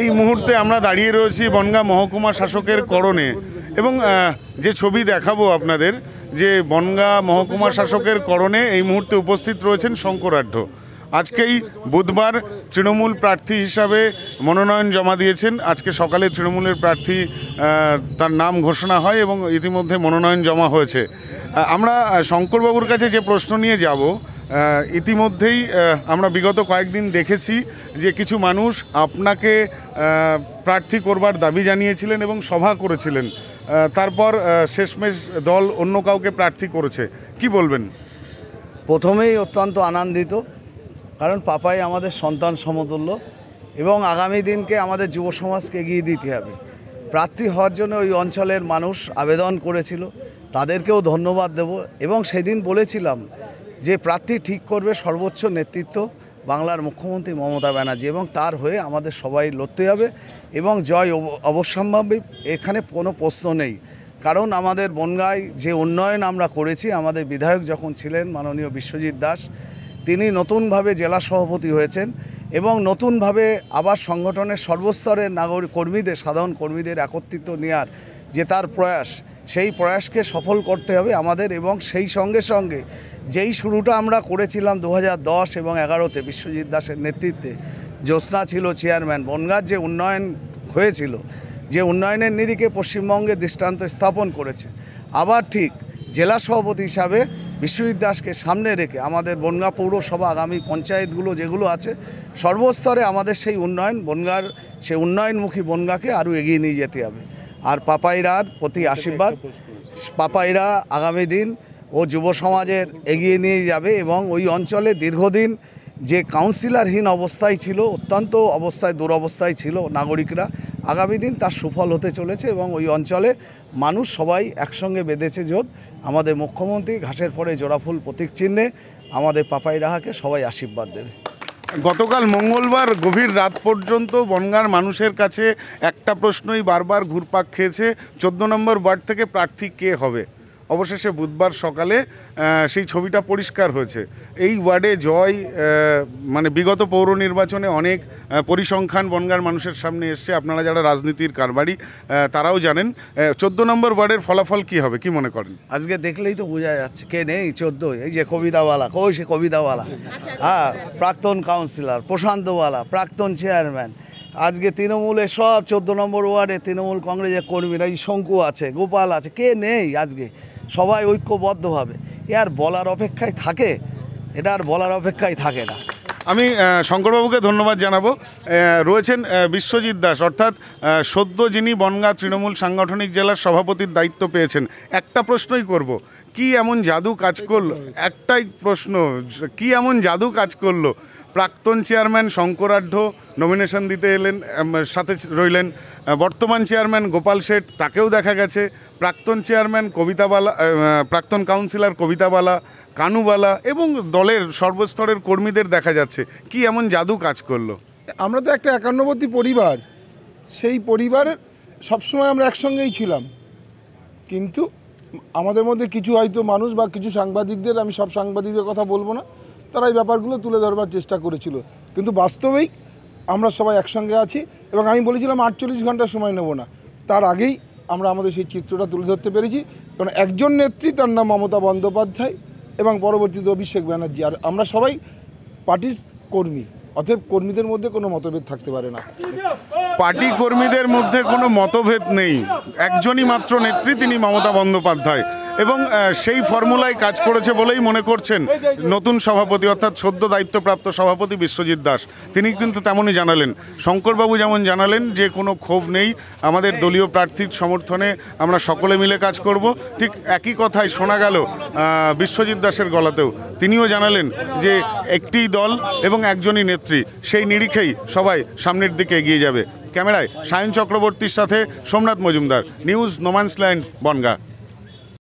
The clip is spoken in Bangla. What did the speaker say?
এই মুহূর্তে আমরা দাঁড়িয়ে রয়েছি বনগা মহকুমা শাসকের করণে এবং যে ছবি দেখাবো আপনাদের যে বনগা মহকুমা শাসকের করণে এই মুহূর্তে উপস্থিত রয়েছেন শঙ্করাঢ্য আজকেই বুধবার তৃণমূল প্রার্থী হিসাবে মনোনয়ন জমা দিয়েছেন আজকে সকালে তৃণমূলের প্রার্থী তার নাম ঘোষণা হয় এবং ইতিমধ্যে মনোনয়ন জমা হয়েছে আমরা শঙ্করবাবুর কাছে যে প্রশ্ন নিয়ে যাব ইতিমধ্যেই আমরা বিগত কয়েকদিন দেখেছি যে কিছু মানুষ আপনাকে প্রার্থী করবার দাবি জানিয়েছিলেন এবং সভা করেছিলেন তারপর শেষমেশ দল অন্য কাউকে প্রার্থী করেছে কি বলবেন প্রথমেই অত্যন্ত আনন্দিত কারণ পাপাই আমাদের সন্তান সমতুল্য এবং আগামী দিনকে আমাদের যুব সমাজকে এগিয়ে দিতে হবে প্রার্থী হওয়ার জন্য ওই অঞ্চলের মানুষ আবেদন করেছিল তাদেরকেও ধন্যবাদ দেব এবং সেদিন বলেছিলাম যে প্রার্থী ঠিক করবে সর্বোচ্চ নেতৃত্ব বাংলার মুখ্যমন্ত্রী মমতা ব্যানার্জি এবং তার হয়ে আমাদের সবাই লড়তে হবে এবং জয় অবসম্ভাবী এখানে কোনো প্রশ্ন নেই কারণ আমাদের বনগাঁয় যে উন্নয়ন আমরা করেছি আমাদের বিধায়ক যখন ছিলেন মাননীয় বিশ্বজিৎ দাস তিনি নতুনভাবে জেলা সভাপতি হয়েছেন এবং নতুনভাবে আবার সংগঠনের সর্বস্তরের নাগরিক কর্মীদের সাধারণ কর্মীদের একত্রিত নেওয়ার যে তার প্রয়াস সেই প্রয়াসকে সফল করতে হবে আমাদের এবং সেই সঙ্গে সঙ্গে যেই শুরুটা আমরা করেছিলাম দু দশ এবং এগারোতে বিশ্বজিৎ দাসের নেতৃত্বে জ্যোৎস্না ছিল চেয়ারম্যান বনগাঁর যে উন্নয়ন হয়েছিল যে উন্নয়নের নিরিখে পশ্চিমবঙ্গে দৃষ্টান্ত স্থাপন করেছে আবার ঠিক জেলা সভাপতি হিসাবে বিশ্বজিৎ দাসকে সামনে রেখে আমাদের বনগাঁ পৌরসভা আগামী পঞ্চায়েতগুলো যেগুলো আছে সর্বস্তরে আমাদের সেই উন্নয়ন বনগার সেই উন্নয়নমুখী বনগাঁকে আরও এগিয়ে নিয়ে যেতে হবে আর পাপাইরার প্রতি আশীর্বাদ পাপাইরা আগামী দিন ও যুব সমাজের এগিয়ে নিয়ে যাবে এবং ওই অঞ্চলে দীর্ঘদিন যে কাউন্সিলারহীন অবস্থায় ছিল অত্যন্ত অবস্থায় দুরবস্থায় ছিল নাগরিকরা আগামী দিন তার সুফল হতে চলেছে এবং ওই অঞ্চলে মানুষ সবাই একসঙ্গে বেঁধেছে জোট আমাদের মুখ্যমন্ত্রী ঘাসের পরে জোড়াফুল প্রতীক চিহ্নে আমাদের পাপাই রাহাকে সবাই আশীর্বাদ দেবে গতকাল মঙ্গলবার গভীর রাত পর্যন্ত বনগাঁর মানুষের কাছে একটা প্রশ্নই বারবার ঘুরপাক খেয়েছে চোদ্দ নম্বর ওয়ার্ড থেকে প্রার্থী কে হবে অবশেষে বুধবার সকালে সেই ছবিটা পরিষ্কার হয়েছে এই ওয়ার্ডে জয় মানে বিগত পৌর নির্বাচনে অনেক পরিসংখ্যান বনগাঁর মানুষের সামনে এসছে আপনারা যারা রাজনীতির কারবারি তারাও জানেন চোদ্দ নম্বর ওয়ার্ডের ফলাফল কি হবে কি মনে করেন আজকে দেখলেই তো বোঝা যাচ্ছে কে নেই চোদ্দ এই যে কবিতাওয়ালা কই সে কবিতাওয়ালা আচ্ছা, আচ্ছা, আচ্ছা। হ্যাঁ প্রাক্তন কাউন্সিলর প্রশান্তওয়ালা প্রাক্তন চেয়ারম্যান আজকে তৃণমূলের সব চোদ্দ নম্বর ওয়ার্ডে তৃণমূল কংগ্রেসের কর্মীরা এই শঙ্কু আছে গোপাল আছে কে নেই আজকে সবাই ঐক্যবদ্ধভাবে এ আর বলার অপেক্ষায় থাকে এটা আর বলার অপেক্ষায় থাকে না আমি শঙ্করবাবুকে ধন্যবাদ জানাবো রয়েছেন বিশ্বজিৎ দাস অর্থাৎ সদ্য যিনি বনগাঁ তৃণমূল সাংগঠনিক জেলার সভাপতির দায়িত্ব পেয়েছেন একটা প্রশ্নই করব কি এমন জাদু কাজ করলো একটাই প্রশ্ন কি এমন জাদু কাজ করলো প্রাক্তন চেয়ারম্যান শঙ্করাঢ্য নমিনেশন দিতে এলেন সাথে রইলেন বর্তমান চেয়ারম্যান গোপাল শেঠ তাকেও দেখা গেছে প্রাক্তন চেয়ারম্যান কবিতাবালা প্রাক্তন কাউন্সিলর কবিতাবালা কানুবালা এবং দলের সর্বস্তরের কর্মীদের দেখা যাচ্ছে হচ্ছে কি এমন জাদু কাজ করলো আমরা তো একটা একান্নবর্তী পরিবার সেই পরিবারের সবসময় আমরা একসঙ্গেই ছিলাম কিন্তু আমাদের মধ্যে কিছু হয়তো মানুষ বা কিছু সাংবাদিকদের আমি সব সাংবাদিকদের কথা বলবো না তারা এই ব্যাপারগুলো তুলে ধরবার চেষ্টা করেছিল কিন্তু বাস্তবেই আমরা সবাই একসঙ্গে আছি এবং আমি বলেছিলাম আটচল্লিশ ঘন্টা সময় নেব না তার আগেই আমরা আমাদের সেই চিত্রটা তুলে ধরতে পেরেছি কারণ একজন নেত্রী তার নাম মমতা বন্দ্যোপাধ্যায় এবং পরবর্তীতে অভিষেক ব্যানার্জি আর আমরা সবাই পার্টির কর্মী অতএব কর্মীদের মধ্যে কোনো মতভেদ থাকতে পারে না পার্টি কর্মীদের মধ্যে কোনো মতভেদ নেই একজনই মাত্র নেত্রী তিনি মমতা বন্দ্যোপাধ্যায় এবং সেই ফর্মুলায় কাজ করেছে বলেই মনে করছেন নতুন সভাপতি অর্থাৎ সদ্য দায়িত্বপ্রাপ্ত সভাপতি বিশ্বজিৎ দাস তিনি কিন্তু তেমনই জানালেন শঙ্করবাবু যেমন জানালেন যে কোনো ক্ষোভ নেই আমাদের দলীয় প্রার্থীর সমর্থনে আমরা সকলে মিলে কাজ করব ঠিক একই কথাই শোনা গেল বিশ্বজিৎ দাসের গলাতেও তিনিও জানালেন যে একটি দল এবং একজনই নেত্রী সেই নিরিখেই সবাই সামনের দিকে এগিয়ে যাবে ক্যামেরায় সায়ন চক্রবর্তীর সাথে সোমনাথ মজুমদার নিউজ নোমান্সল্যান্ড বনগা